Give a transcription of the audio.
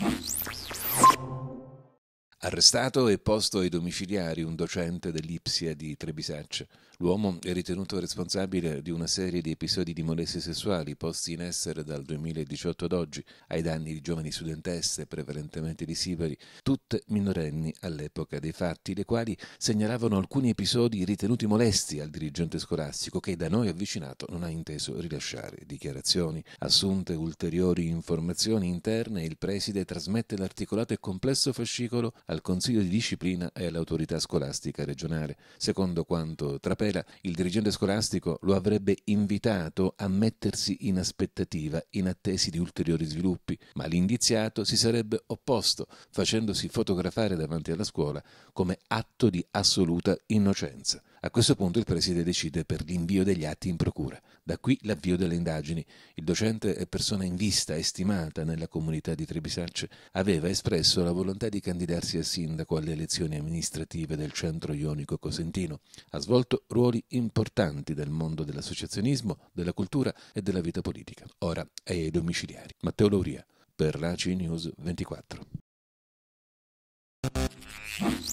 Thank you. Arrestato e posto ai domiciliari un docente dell'Ipsia di Trebisaccia. L'uomo è ritenuto responsabile di una serie di episodi di molestie sessuali posti in essere dal 2018 ad oggi ai danni di giovani studentesse, prevalentemente di Sibari, tutte minorenni all'epoca dei fatti, le quali segnalavano alcuni episodi ritenuti molesti al dirigente scolastico che da noi avvicinato non ha inteso rilasciare dichiarazioni. Assunte ulteriori informazioni interne, il preside trasmette l'articolato e complesso fascicolo al Consiglio di disciplina e all'autorità scolastica regionale. Secondo quanto trapela, il dirigente scolastico lo avrebbe invitato a mettersi in aspettativa in attesi di ulteriori sviluppi, ma l'indiziato si sarebbe opposto, facendosi fotografare davanti alla scuola come atto di assoluta innocenza. A questo punto il preside decide per l'invio degli atti in procura. Da qui l'avvio delle indagini. Il docente è persona in vista e stimata nella comunità di Trebisacce. Aveva espresso la volontà di candidarsi a sindaco alle elezioni amministrative del centro ionico cosentino. Ha svolto ruoli importanti nel mondo dell'associazionismo, della cultura e della vita politica. Ora è ai domiciliari. Matteo Lauria, per la News 24.